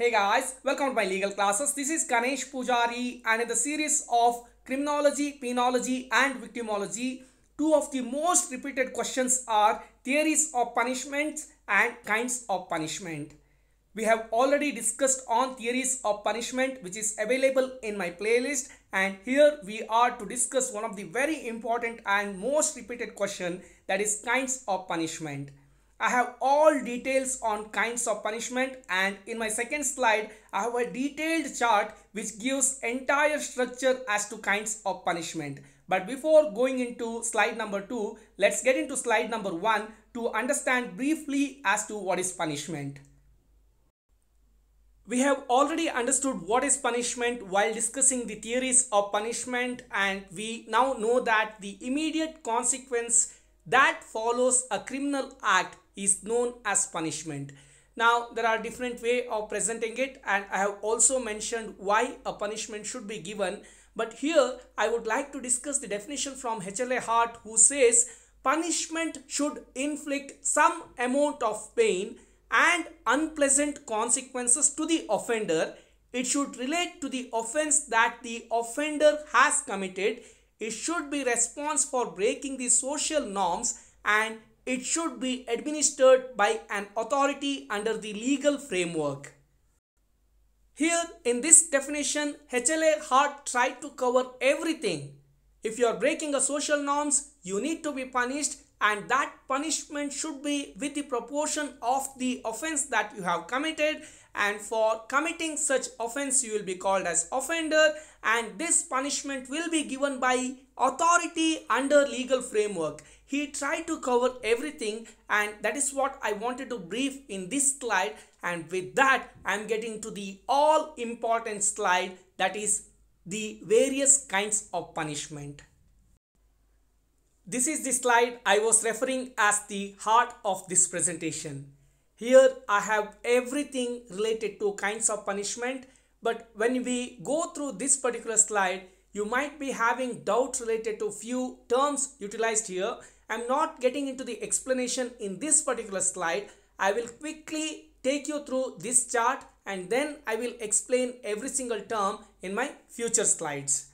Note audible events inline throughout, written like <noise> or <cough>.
Hey guys, welcome to my legal classes. This is Ganesh Pujari and in the series of criminology, penology and victimology, two of the most repeated questions are theories of punishments and kinds of punishment. We have already discussed on theories of punishment which is available in my playlist and here we are to discuss one of the very important and most repeated question that is kinds of punishment. I have all details on kinds of punishment and in my second slide I have a detailed chart which gives entire structure as to kinds of punishment. But before going into slide number 2, let's get into slide number 1 to understand briefly as to what is punishment. We have already understood what is punishment while discussing the theories of punishment and we now know that the immediate consequence that follows a criminal act is known as punishment. Now there are different way of presenting it and I have also mentioned why a punishment should be given but here I would like to discuss the definition from HLA Hart who says punishment should inflict some amount of pain and unpleasant consequences to the offender. It should relate to the offense that the offender has committed. It should be response for breaking the social norms and it should be administered by an authority under the legal framework. Here in this definition, HLA Hart tried to cover everything. If you are breaking the social norms, you need to be punished and that punishment should be with the proportion of the offense that you have committed and for committing such offense you will be called as offender and this punishment will be given by authority under legal framework he tried to cover everything and that is what I wanted to brief in this slide and with that I'm getting to the all important slide that is the various kinds of punishment. This is the slide I was referring as the heart of this presentation. Here I have everything related to kinds of punishment but when we go through this particular slide you might be having doubts related to few terms utilized here I'm not getting into the explanation in this particular slide. I will quickly take you through this chart and then I will explain every single term in my future slides.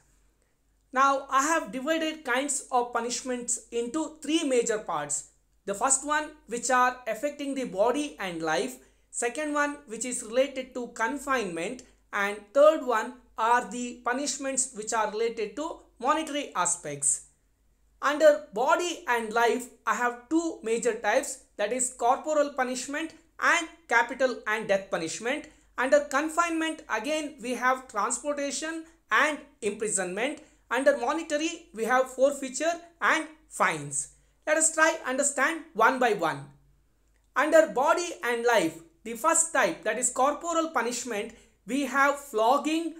Now I have divided kinds of punishments into three major parts. The first one which are affecting the body and life. Second one which is related to confinement. And third one are the punishments which are related to monetary aspects. Under body and life, I have two major types that is corporal punishment and capital and death punishment. Under confinement, again, we have transportation and imprisonment. Under monetary, we have forfeiture and fines. Let us try understand one by one. Under body and life, the first type that is corporal punishment, we have flogging,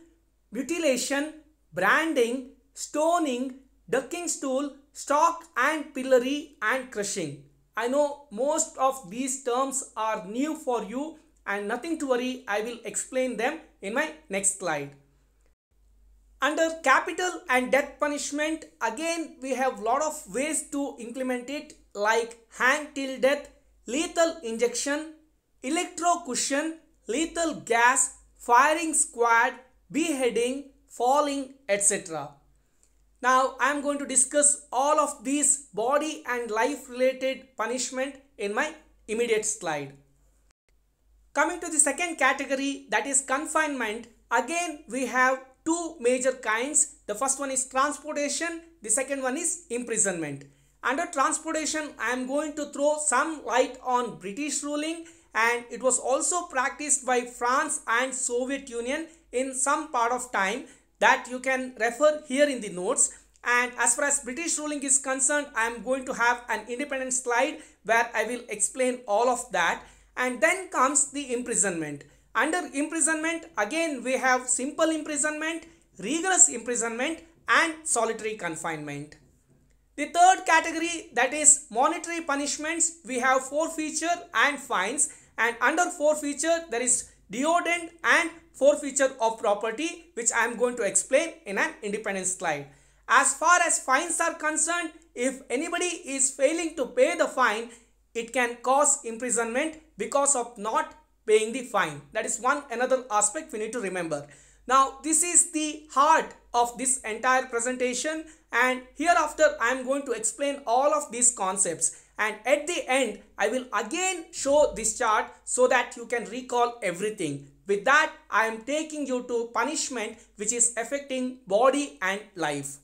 mutilation, branding, stoning, ducking stool, stock and pillory and crushing. I know most of these terms are new for you and nothing to worry, I will explain them in my next slide. Under capital and death punishment, again we have lot of ways to implement it like hang till death, lethal injection, electrocution, lethal gas, firing squad, beheading, falling, etc. Now I am going to discuss all of these body and life related punishment in my immediate slide. Coming to the second category that is confinement. Again we have two major kinds. The first one is transportation. The second one is imprisonment. Under transportation I am going to throw some light on British ruling and it was also practiced by France and Soviet Union in some part of time that you can refer here in the notes and as far as British ruling is concerned I am going to have an independent slide where I will explain all of that and then comes the imprisonment. Under imprisonment again we have simple imprisonment, rigorous imprisonment and solitary confinement. The third category that is monetary punishments we have forfeiture and fines and under forfeiture there is deodent and Four features of property which I am going to explain in an independent slide. As far as fines are concerned, if anybody is failing to pay the fine, it can cause imprisonment because of not paying the fine. That is one another aspect we need to remember. Now, this is the heart of this entire presentation and hereafter I am going to explain all of these concepts and at the end I will again show this chart so that you can recall everything. With that, I am taking you to punishment which is affecting body and life.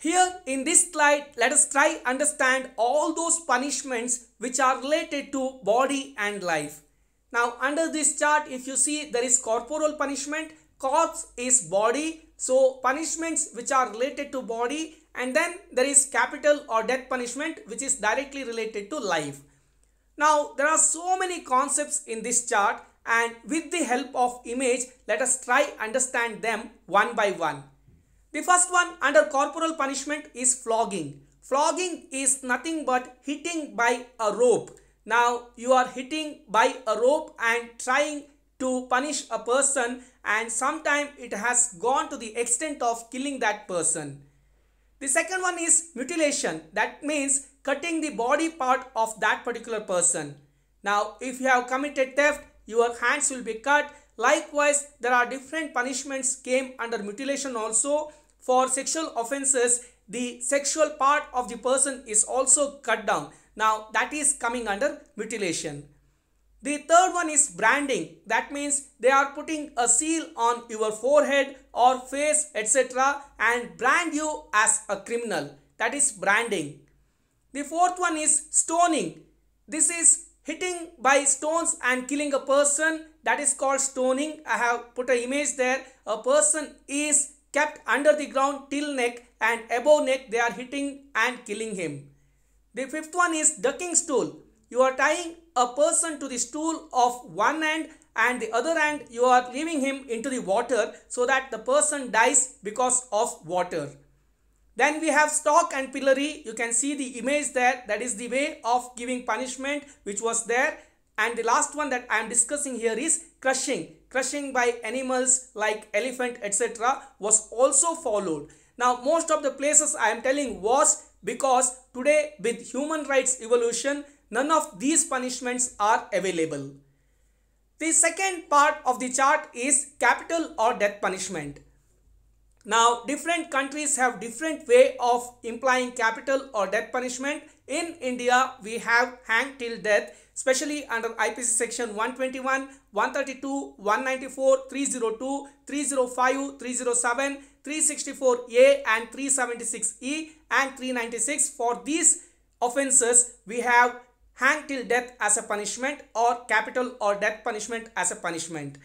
Here in this slide, let us try understand all those punishments which are related to body and life. Now under this chart, if you see there is corporal punishment, corpse is body. So punishments which are related to body and then there is capital or death punishment which is directly related to life. Now there are so many concepts in this chart and with the help of image let us try understand them one by one. The first one under corporal punishment is flogging. Flogging is nothing but hitting by a rope. Now you are hitting by a rope and trying to punish a person and sometimes it has gone to the extent of killing that person. The second one is mutilation. That means cutting the body part of that particular person. Now, if you have committed theft, your hands will be cut. Likewise, there are different punishments came under mutilation also. For sexual offenses, the sexual part of the person is also cut down. Now, that is coming under mutilation. The third one is branding. That means they are putting a seal on your forehead or face etc. and brand you as a criminal. That is branding. The fourth one is stoning. This is hitting by stones and killing a person. That is called stoning. I have put an image there. A person is kept under the ground till neck and above neck they are hitting and killing him. The fifth one is ducking stool. You are tying a person to the stool of one end and the other end you are leaving him into the water so that the person dies because of water. Then we have stock and pillory. You can see the image there. That is the way of giving punishment which was there. And the last one that I am discussing here is crushing. Crushing by animals like elephant etc. was also followed. Now most of the places I am telling was because today with human rights evolution none of these punishments are available. The second part of the chart is capital or death punishment. Now, different countries have different way of implying capital or death punishment. In India, we have hang till death, especially under IPC section 121, 132, 194, 302, 305, 307, 364A and 376E and 396. For these offenses, we have hang till death as a punishment or capital or death punishment as a punishment.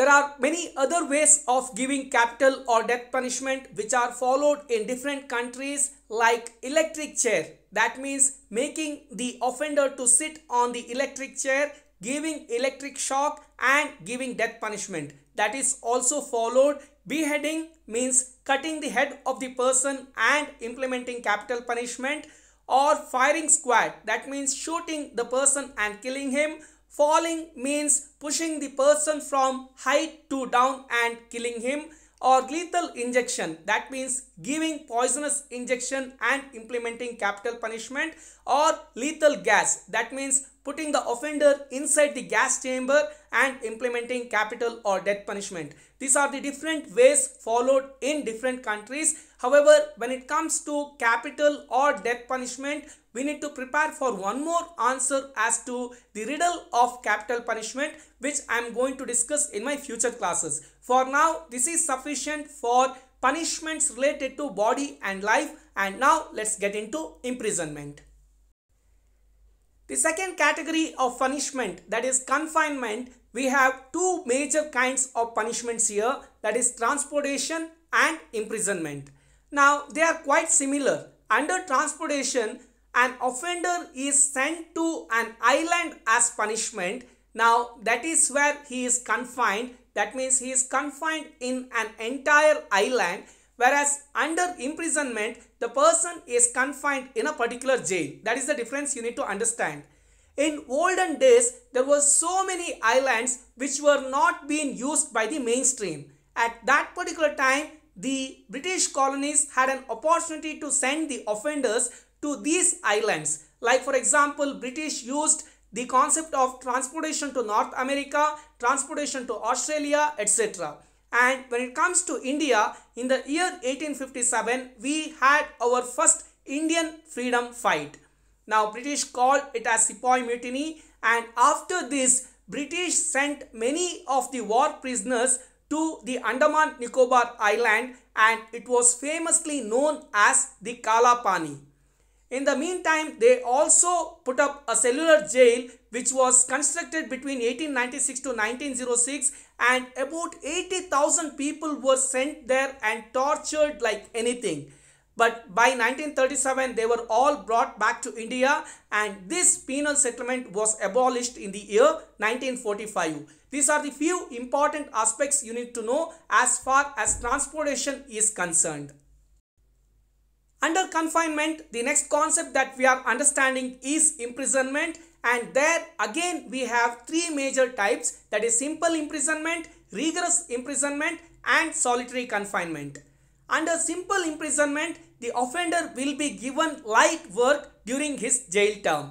There are many other ways of giving capital or death punishment which are followed in different countries like electric chair. That means making the offender to sit on the electric chair, giving electric shock and giving death punishment. That is also followed. Beheading means cutting the head of the person and implementing capital punishment or firing squad. That means shooting the person and killing him Falling means pushing the person from height to down and killing him or lethal injection that means giving poisonous injection and implementing capital punishment or lethal gas that means putting the offender inside the gas chamber and implementing capital or death punishment. These are the different ways followed in different countries However, when it comes to capital or death punishment, we need to prepare for one more answer as to the riddle of capital punishment which I am going to discuss in my future classes. For now, this is sufficient for punishments related to body and life and now let's get into imprisonment. The second category of punishment that is confinement, we have two major kinds of punishments here that is transportation and imprisonment. Now they are quite similar. Under transportation, an offender is sent to an island as punishment. Now that is where he is confined. That means he is confined in an entire island. Whereas under imprisonment, the person is confined in a particular jail. That is the difference you need to understand. In olden days, there were so many islands which were not being used by the mainstream. At that particular time, the British colonies had an opportunity to send the offenders to these islands. Like for example, British used the concept of transportation to North America, transportation to Australia, etc. And when it comes to India, in the year 1857, we had our first Indian freedom fight. Now, British called it as Sepoy Mutiny and after this, British sent many of the war prisoners to the Andaman Nicobar island and it was famously known as the Kalapani. In the meantime, they also put up a cellular jail which was constructed between 1896 to 1906 and about 80,000 people were sent there and tortured like anything. But by 1937, they were all brought back to India and this penal settlement was abolished in the year 1945. These are the few important aspects you need to know as far as transportation is concerned. Under confinement, the next concept that we are understanding is imprisonment and there again we have three major types that is simple imprisonment, rigorous imprisonment and solitary confinement. Under simple imprisonment, the offender will be given light work during his jail term.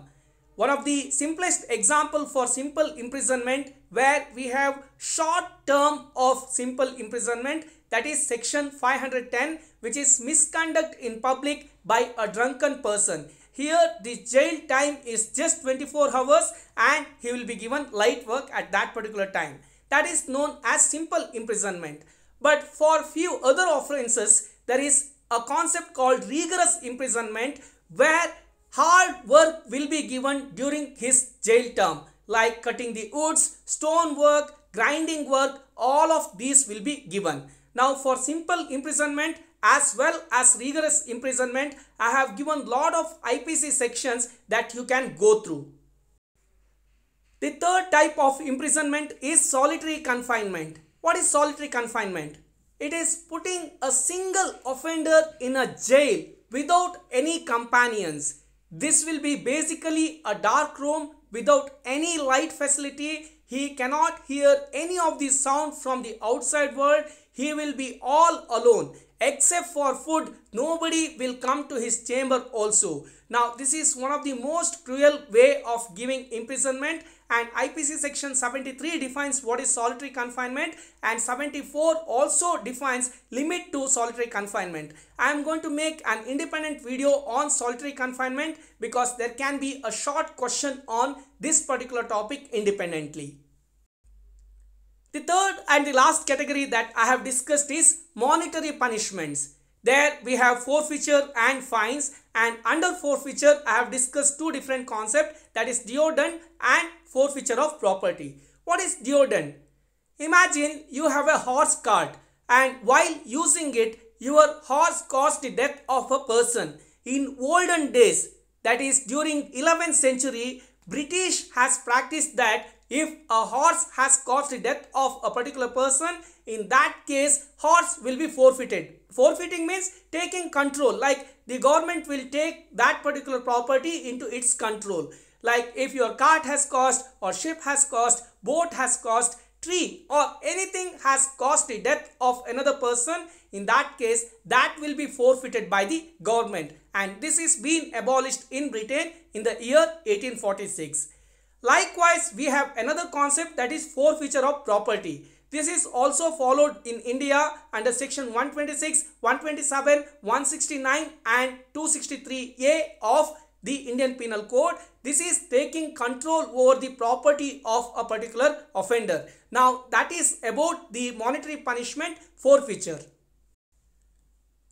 One of the simplest example for simple imprisonment where we have short term of simple imprisonment that is section 510 which is misconduct in public by a drunken person. Here the jail time is just 24 hours and he will be given light work at that particular time. That is known as simple imprisonment. But for few other offenses, there is a concept called rigorous imprisonment where hard work will be given during his jail term like cutting the woods, stone work, grinding work, all of these will be given. Now for simple imprisonment as well as rigorous imprisonment, I have given lot of IPC sections that you can go through. The third type of imprisonment is solitary confinement. What is solitary confinement? It is putting a single offender in a jail without any companions. This will be basically a dark room without any light facility. He cannot hear any of the sound from the outside world. He will be all alone except for food nobody will come to his chamber also now this is one of the most cruel way of giving imprisonment and IPC section 73 defines what is solitary confinement and 74 also defines limit to solitary confinement. I am going to make an independent video on solitary confinement because there can be a short question on this particular topic independently. The third and the last category that I have discussed is monetary punishments. There we have forfeiture and fines and under forfeiture I have discussed two different concepts that is deodant and forfeiture of property. What is deodant? Imagine you have a horse cart and while using it your horse caused the death of a person. In olden days that is during 11th century British has practiced that if a horse has caused the death of a particular person, in that case, horse will be forfeited. Forfeiting means taking control, like the government will take that particular property into its control. Like if your cart has cost or ship has cost, boat has cost, tree or anything has caused the death of another person, in that case, that will be forfeited by the government. And this is being abolished in Britain in the year 1846. Likewise, we have another concept that is forfeiture of property. This is also followed in India under section 126, 127, 169 and 263A of the Indian Penal Code. This is taking control over the property of a particular offender. Now that is about the monetary punishment forfeiture.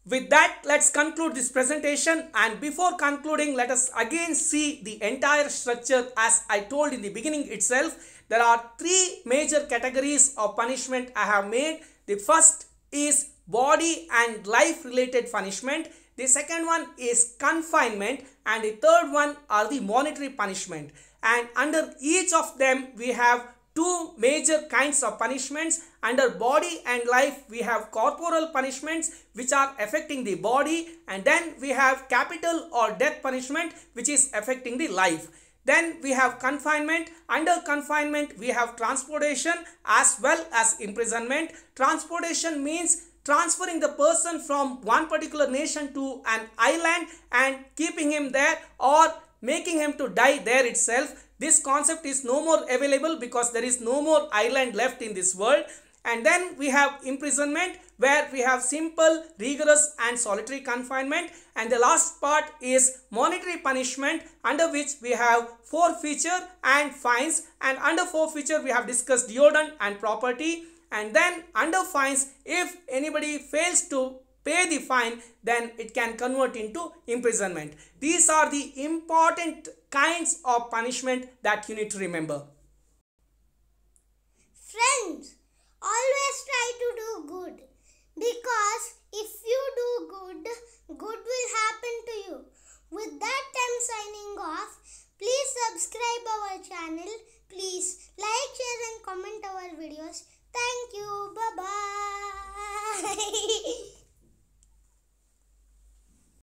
With that, let's conclude this presentation and before concluding, let us again see the entire structure as I told in the beginning itself. There are three major categories of punishment I have made. The first is body and life related punishment. The second one is confinement and the third one are the monetary punishment. And under each of them, we have two major kinds of punishments under body and life we have corporal punishments which are affecting the body and then we have capital or death punishment which is affecting the life. Then we have confinement. Under confinement we have transportation as well as imprisonment. Transportation means transferring the person from one particular nation to an island and keeping him there or making him to die there itself. This concept is no more available because there is no more island left in this world. And then we have imprisonment where we have simple, rigorous and solitary confinement. And the last part is monetary punishment under which we have forfeiture and fines. And under forfeiture we have discussed deodorant and property. And then under fines if anybody fails to pay the fine then it can convert into imprisonment. These are the important kinds of punishment that you need to remember. Friends, Always try to do good because if you do good, good will happen to you. With that, I'm signing off. Please subscribe our channel. Please like, share and comment our videos. Thank you. Bye-bye. <laughs>